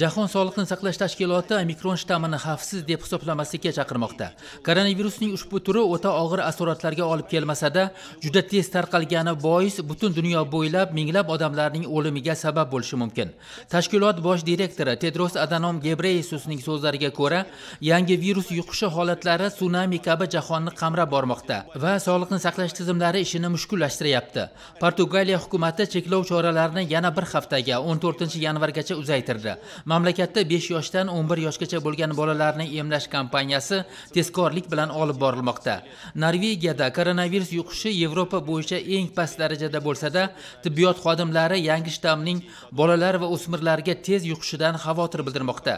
jahon sog'liqni saqlash tashkiloti omikron shtammini xavfsiz deb hisoblamaslikka chaqirmoqda koronavirusning ushbu turi o'ta og'ir asoratlarga olib kelmasada juda tez tarqalgani bois butun dunyo bo'ylab minglab odamlarning o'limiga sabab bo'lishi mumkin tashkilot bosh direktori tedros adanom gebreyesusning so'zlariga ko'ra yangi virus yuqishi holatlari sunami kabi jahonni qamrab bormoqda va sog'liqni saqlash tizimlari ishini mushkullashtiryapti portugaliya hukumati cheklov choralarini yana bir haftaga 14 yanvargacha uzaytirdi mamlakatda 5 yoshdan 11 yoshgacha bo'lgan bolalarni emlash kampaniyasi tezkorlik bilan olib borilmoqda norvegiyada koronavirus yuqishi yevropa bo'yicha eng past darajada bo'lsa-da, tibbiyot xodimlari yangi shtammning bolalar va o'smirlarga tez yuqishidan xavotir bildirmoqda